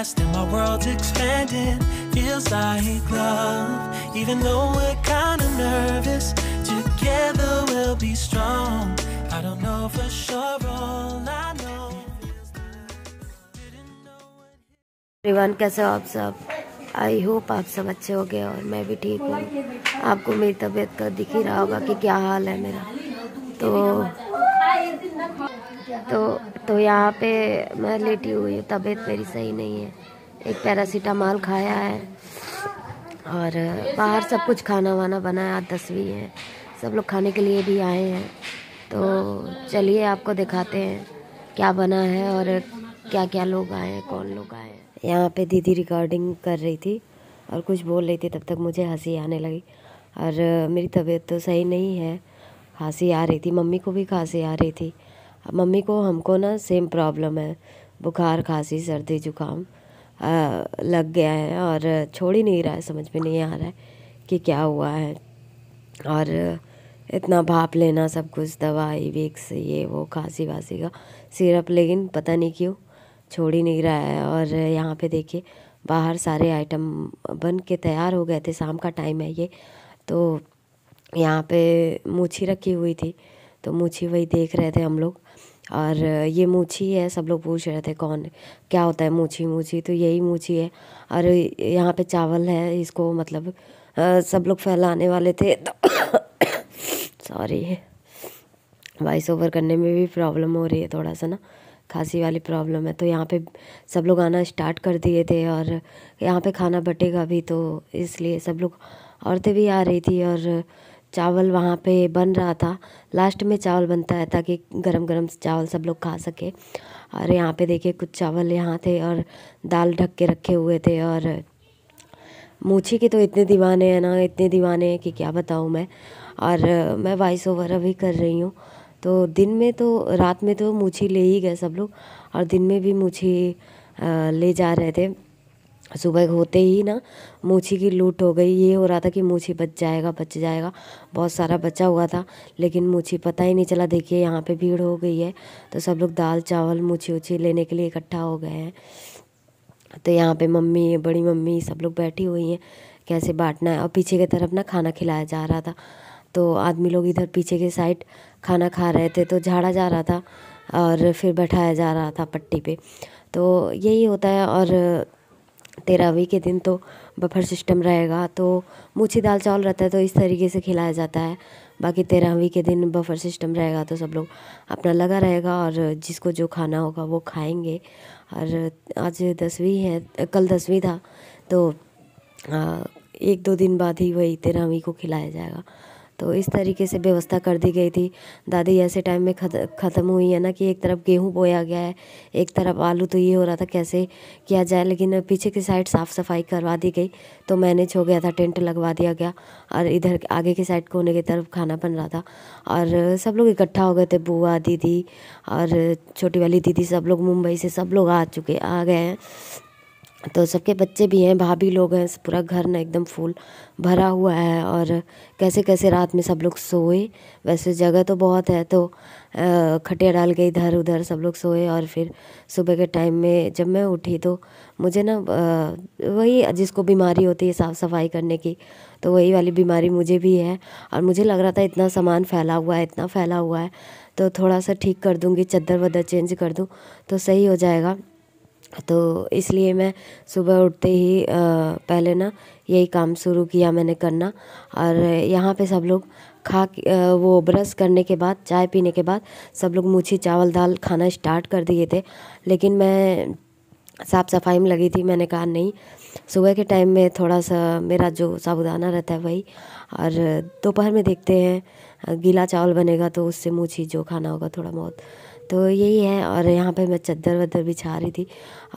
fast and my world's expanding. Feels like love, even though we're kinda nervous. Together we'll be strong. I don't know for sure, all I know. Everyone, कैसे हो आप सब I hope आप सब अच्छे हो गए और मैं भी ठीक हूँ आपको मेरी तबीयत का दिख ही रहा होगा कि क्या हाल है मेरा तो तो तो यहाँ पे मैं लेटी हुई हूँ तबीयत मेरी सही नहीं है एक पैरासीटामॉल खाया है और बाहर सब कुछ खाना वाना बनाया दसवीं है सब लोग खाने के लिए भी आए हैं तो चलिए आपको दिखाते हैं क्या बना है और क्या क्या लोग आए हैं कौन लोग आए हैं यहाँ पे दीदी रिकॉर्डिंग कर रही थी और कुछ बोल रही थी तब तक मुझे हंसी आने लगी और मेरी तबीयत तो सही नहीं है खांसी आ रही थी मम्मी को भी खांसी आ रही थी मम्मी को हमको ना सेम प्रॉब्लम है बुखार खांसी सर्दी जुकाम लग गया है और छोड़ ही नहीं रहा है समझ में नहीं आ रहा है कि क्या हुआ है और इतना भाप लेना सब कुछ दवाई विक्स ये वो खांसी वासी का सिरप लेकिन पता नहीं क्यों छोड़ ही नहीं रहा है और यहाँ पे देखिए बाहर सारे आइटम बन के तैयार हो गए थे शाम का टाइम है ये तो यहाँ पे मूछी रखी हुई थी तो मूछी वही देख रहे थे हम लोग और ये मूछी है सब लोग पूछ रहे थे कौन क्या होता है मूछी मूछी तो यही मूछी है और यहाँ पे चावल है इसको मतलब आ, सब लोग फैलाने वाले थे तो सॉरी वॉइस ओवर करने में भी प्रॉब्लम हो रही है थोड़ा सा ना खांसी वाली प्रॉब्लम है तो यहाँ पे सब लोग आना स्टार्ट कर दिए थे और यहाँ पे खाना बटेगा भी तो इसलिए सब लोग औरतें भी आ रही थी और चावल वहाँ पे बन रहा था लास्ट में चावल बनता है ताकि गरम गरम चावल सब लोग खा सके और यहाँ पे देखिए कुछ चावल यहाँ थे और दाल ढक के रखे हुए थे और मूछी के तो इतने दीवाने हैं ना इतने दीवाने हैं कि क्या बताऊँ मैं और मैं वॉइस ओवर अभी कर रही हूँ तो दिन में तो रात में तो मूछी ले ही गए सब लोग और दिन में भी मूछी ले जा रहे थे सुबह होते ही ना मूछी की लूट हो गई ये हो रहा था कि मूछी बच जाएगा बच जाएगा बहुत सारा बचा हुआ था लेकिन मूछी पता ही नहीं चला देखिए यहाँ पे भीड़ हो गई है तो सब लोग दाल चावल मूछी उची लेने के लिए इकट्ठा हो गए हैं तो यहाँ पे मम्मी बड़ी मम्मी सब लोग बैठी हुई हैं कैसे बांटना है और पीछे की तरफ ना खाना खिलाया जा रहा था तो आदमी लोग इधर पीछे के साइड खाना खा रहे थे तो झाड़ा जा रहा था और फिर बैठाया जा रहा था पट्टी पर तो यही होता है और तेरहवीं के दिन तो बफर सिस्टम रहेगा तो मूछी दाल चावल रहता है तो इस तरीके से खिलाया जाता है बाकी तेरहवीं के दिन बफर सिस्टम रहेगा तो सब लोग अपना लगा रहेगा और जिसको जो खाना होगा वो खाएंगे और आज दसवीं है कल दसवीं था तो एक दो दिन बाद ही वही तेरहवीं को खिलाया जाएगा तो इस तरीके से व्यवस्था कर दी गई थी दादी ऐसे टाइम में ख़त्म हुई है ना कि एक तरफ गेहूँ बोया गया है एक तरफ आलू तो ये हो रहा था कैसे किया जाए लेकिन पीछे की साइड साफ़ सफाई करवा दी गई तो मैनेज हो गया था टेंट लगवा दिया गया और इधर आगे की साइड कोने की तरफ खाना बन रहा था और सब लोग इकट्ठा हो गए थे बुआ दीदी और छोटी वाली दीदी सब लोग मुंबई से सब लोग आ चुके आ गए हैं तो सबके बच्चे भी हैं भाभी लोग हैं पूरा घर ना एकदम फुल भरा हुआ है और कैसे कैसे रात में सब लोग सोए वैसे जगह तो बहुत है तो खटिया डाल के इधर उधर सब लोग सोए और फिर सुबह के टाइम में जब मैं उठी तो मुझे ना वही जिसको बीमारी होती है साफ़ सफाई करने की तो वही वाली बीमारी मुझे भी है और मुझे लग रहा था इतना सामान फैला हुआ है इतना फैला हुआ है तो थोड़ा सा ठीक कर दूँगी चद्दर वद्दर चेंज कर दूँ तो सही हो जाएगा तो इसलिए मैं सुबह उठते ही पहले ना यही काम शुरू किया मैंने करना और यहाँ पे सब लोग खा वो ब्रश करने के बाद चाय पीने के बाद सब लोग मुछी चावल दाल खाना स्टार्ट कर दिए थे लेकिन मैं साफ़ सफाई में लगी थी मैंने कहा नहीं सुबह के टाइम में थोड़ा सा मेरा जो साबुदाना रहता है वही और दोपहर में देखते हैं गीला चावल बनेगा तो उससे मुँह जो खाना होगा थोड़ा बहुत तो यही है और यहाँ पे मैं चद्दर वद्दर बिछा रही थी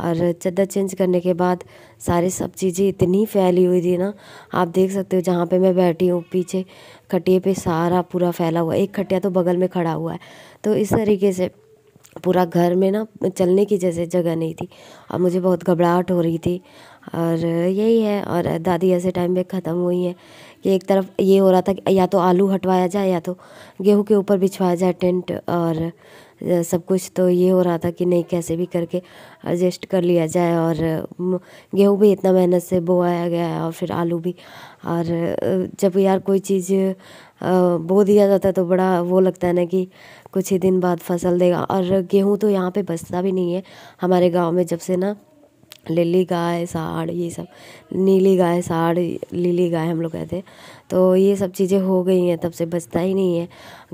और चद्दर चेंज करने के बाद सारी सब चीज़ें इतनी फैली हुई थी ना आप देख सकते हो जहाँ पे मैं बैठी हूँ पीछे खटिए पे सारा पूरा फैला हुआ एक खटिया तो बगल में खड़ा हुआ है तो इस तरीके से पूरा घर में ना चलने की जैसे जगह नहीं थी और मुझे बहुत घबराहट हो रही थी और यही है और दादी ऐसे टाइम पे ख़त्म हुई है कि एक तरफ ये हो रहा था कि या तो आलू हटवाया जाए या तो गेहूं के ऊपर बिछवाया जाए टेंट और सब कुछ तो ये हो रहा था कि नहीं कैसे भी करके एडजस्ट कर लिया जाए और गेहूँ भी इतना मेहनत से बोआया गया है और फिर आलू भी और जब यार कोई चीज़ बो दिया जाता है तो बड़ा वो लगता है ना कि कुछ ही दिन बाद फसल देगा और गेहूँ तो यहाँ पे बसता भी नहीं है हमारे गाँव में जब से ना लिली गाय साड़ ये सब नीली गाय साड़ लिली गाय हम लोग कहते हैं तो ये सब चीज़ें हो गई हैं तब से बचता ही नहीं है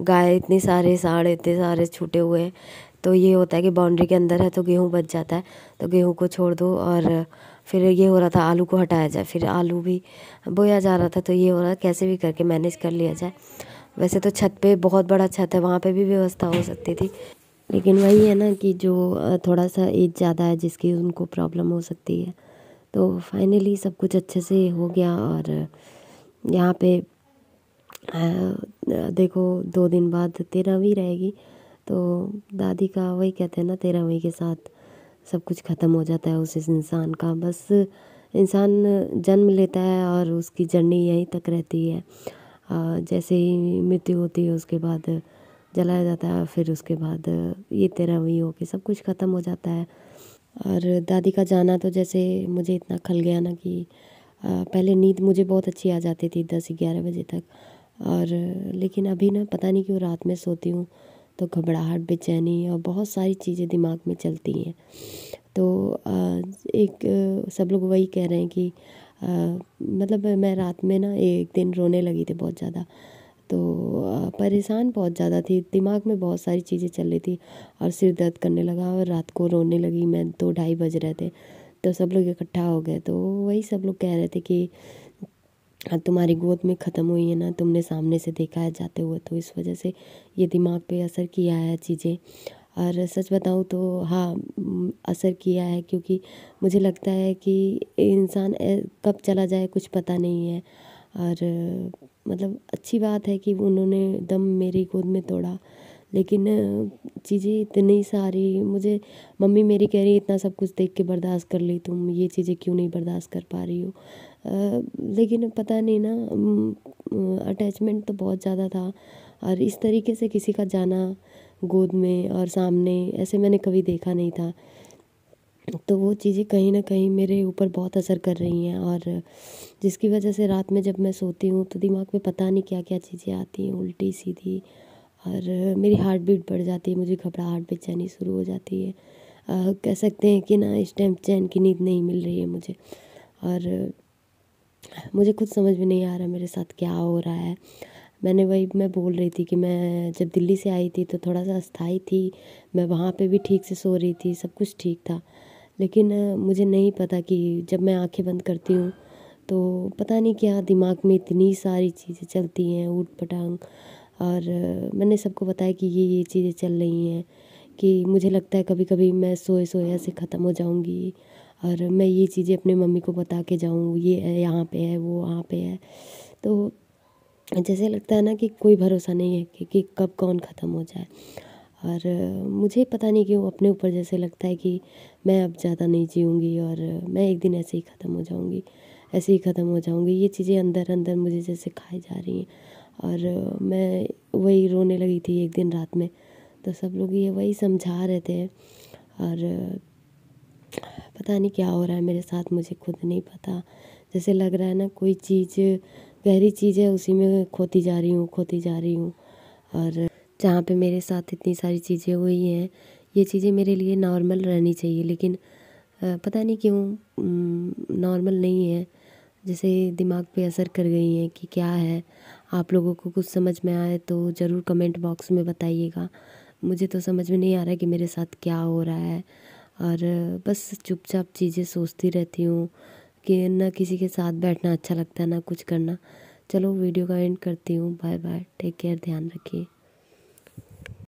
गाय इतने सारे साड़ इतने सारे छूटे हुए हैं तो ये होता है कि बाउंड्री के अंदर है तो गेहूँ बच जाता है तो गेहूँ को छोड़ दो और फिर ये हो रहा था आलू को हटाया जाए फिर आलू भी बोया जा रहा था तो ये हो रहा कैसे भी करके मैनेज कर लिया जाए वैसे तो छत पे बहुत बड़ा छत है वहाँ पे भी व्यवस्था हो सकती थी लेकिन वही है ना कि जो थोड़ा सा एज ज़्यादा है जिसकी उनको प्रॉब्लम हो सकती है तो फाइनली सब कुछ अच्छे से हो गया और यहाँ पे देखो दो दिन बाद तेरहवीं रहेगी तो दादी का वही कहते हैं ना तेरहवीं के साथ सब कुछ ख़त्म हो जाता है उस इंसान का बस इंसान जन्म लेता है और उसकी जर्नी यहीं तक रहती है जैसे ही मृत्यु होती है उसके बाद जलाया जाता है फिर उसके बाद ये तेरा हो के सब कुछ ख़त्म हो जाता है और दादी का जाना तो जैसे मुझे इतना खल गया ना कि पहले नींद मुझे बहुत अच्छी आ जाती थी दस ग्यारह बजे तक और लेकिन अभी ना पता नहीं क्यों रात में सोती हूँ तो घबराहट बेचैनी और बहुत सारी चीज़ें दिमाग में चलती हैं तो एक सब लोग वही कह रहे हैं कि मतलब मैं रात में ना एक दिन रोने लगी थी बहुत ज़्यादा तो परेशान बहुत ज़्यादा थी दिमाग में बहुत सारी चीज़ें चल रही थी और सिर दर्द करने लगा और रात को रोने लगी मैं दो तो ढाई बज रहे थे तो सब लोग इकट्ठा हो गए तो वही सब लोग कह रहे थे कि तुम्हारी गोद में ख़त्म हुई है ना तुमने सामने से देखा है जाते हुए तो इस वजह से ये दिमाग पे असर किया है चीज़ें और सच बताऊँ तो हाँ असर किया है क्योंकि मुझे लगता है कि इंसान कब चला जाए कुछ पता नहीं है और मतलब अच्छी बात है कि उन्होंने दम मेरी गोद में तोड़ा लेकिन चीज़ें इतनी सारी मुझे मम्मी मेरी कह रही इतना सब कुछ देख के बर्दाश्त कर ली तुम ये चीज़ें क्यों नहीं बर्दाश्त कर पा रही हो लेकिन पता नहीं ना अटैचमेंट तो बहुत ज़्यादा था और इस तरीके से किसी का जाना गोद में और सामने ऐसे मैंने कभी देखा नहीं था तो वो चीज़ें कहीं ना कहीं मेरे ऊपर बहुत असर कर रही हैं और जिसकी वजह से रात में जब मैं सोती हूँ तो दिमाग में पता नहीं क्या क्या चीज़ें आती हैं उल्टी सीधी और मेरी हार्ट बीट बढ़ जाती है मुझे घबराहट बेचैनी शुरू हो जाती है कह सकते हैं कि ना इस टाइम चैन की नींद नहीं मिल रही है मुझे और मुझे खुद समझ में नहीं आ रहा मेरे साथ क्या हो रहा है मैंने वही मैं बोल रही थी कि मैं जब दिल्ली से आई थी तो थोड़ा सा अस्थाई थी मैं वहाँ पे भी ठीक से सो रही थी सब कुछ ठीक था लेकिन मुझे नहीं पता कि जब मैं आँखें बंद करती हूँ तो पता नहीं क्या दिमाग में इतनी सारी चीज़ें चलती हैं ऊट पटांग और मैंने सबको बताया कि ये ये चीज़ें चल रही हैं कि मुझे लगता है कभी कभी मैं सोए सोए ऐसे ख़त्म हो जाऊँगी और मैं ये चीज़ें अपने मम्मी को बता के जाऊँ ये यहाँ पे है वो वहाँ पे है तो जैसे लगता है ना कि कोई भरोसा नहीं है कि, कि कब कौन ख़त्म हो जाए और मुझे पता नहीं क्यों अपने ऊपर जैसे लगता है कि मैं अब ज़्यादा नहीं जीऊँगी और मैं एक दिन ऐसे ही ख़त्म हो जाऊँगी ऐसे ही ख़त्म हो जाऊँगी ये चीज़ें अंदर अंदर मुझे जैसे खाई जा रही हैं और मैं वही रोने लगी थी एक दिन रात में तो सब लोग ये वही समझा रहे थे और पता नहीं क्या हो रहा है मेरे साथ मुझे खुद नहीं पता जैसे लग रहा है ना कोई चीज़ गहरी चीज़ है उसी में खोती जा रही हूँ खोती जा रही हूँ और जहाँ पे मेरे साथ इतनी सारी चीज़ें हुई हैं ये चीज़ें मेरे लिए नॉर्मल रहनी चाहिए लेकिन पता नहीं क्यों नॉर्मल नहीं है जैसे दिमाग पे असर कर गई हैं कि क्या है आप लोगों को कुछ समझ में आए तो ज़रूर कमेंट बॉक्स में बताइएगा मुझे तो समझ में नहीं आ रहा कि मेरे साथ क्या हो रहा है और बस चुपचाप चीज़ें सोचती रहती हूँ कि ना किसी के साथ बैठना अच्छा लगता है ना कुछ करना चलो वीडियो का एंड करती हूँ बाय बाय टेक केयर ध्यान रखिए